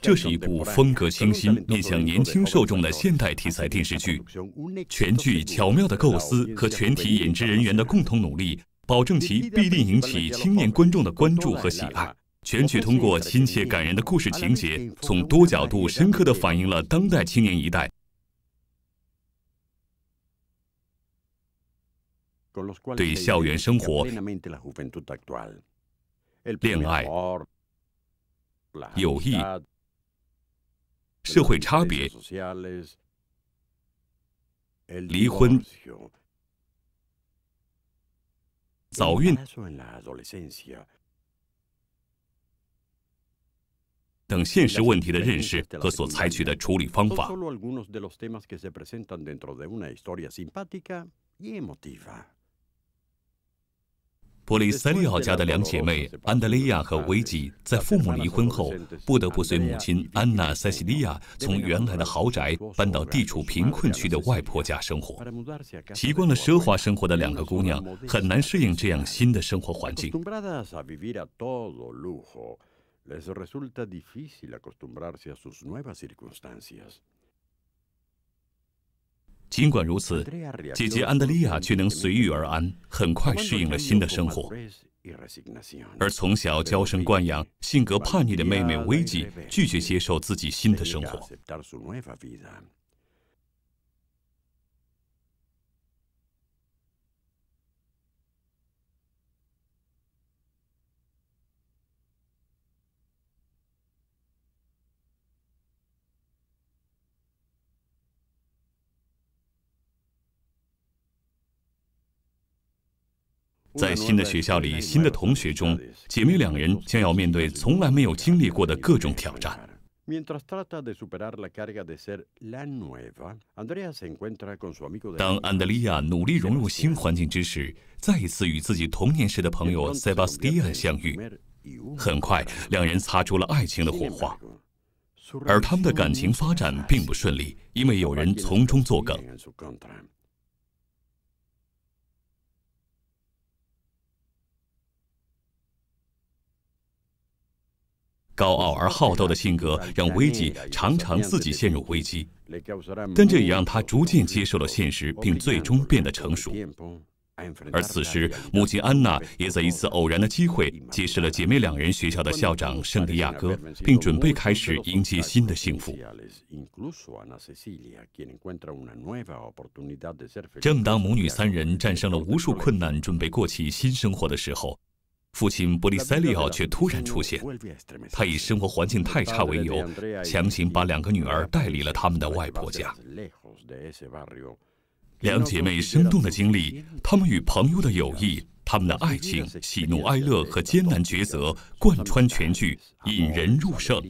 这是一部风格清新、面向年轻受众的现代题材电视剧。全剧巧妙的构思和全体演职人员的共同努力，保证其必定引起青年观众的关注和喜爱。全剧通过亲切感人的故事情节，从多角度深刻地反映了当代青年一代对校园生活、恋爱。友谊、社会差别、离婚、早孕等现实问题的认识和所采取的处理方法。玻利塞利奥家的两姐妹安德烈亚和维吉在父母离婚后，不得不随母亲安娜塞西利亚从原来的豪宅搬到地处贫困区的外婆家生活。习惯了奢华生活的两个姑娘很难适应这样新的生活环境。尽管如此，姐姐安德利亚却能随遇而安，很快适应了新的生活；而从小娇生惯养、性格叛逆的妹妹薇吉拒绝接受自己新的生活。在新的学校里，新的同学中，姐妹两人将要面对从来没有经历过的各种挑战。当安德利亚努力融入新环境之时，再一次与自己童年时的朋友塞巴斯蒂安相遇，很快两人擦出了爱情的火花。而他们的感情发展并不顺利，因为有人从中作梗。高傲而好斗的性格 让维吉常常自己陷入危机，但这也让他逐渐接受了现实，并最终变得成熟。而此时，母亲安娜也在一次偶然的机会结识了姐妹两人学校的校长圣地亚哥，并准备开始迎接新的幸福。正当母女三人战胜了无数困难，准备过起新生活的时候，父亲布利塞利奥却突然出现，他以生活环境太差为由，强行把两个女儿带离了他们的外婆家。两姐妹生动的经历，她们与朋友的友谊，她们的爱情、喜怒哀乐和艰难抉择，贯穿全剧，引人入胜。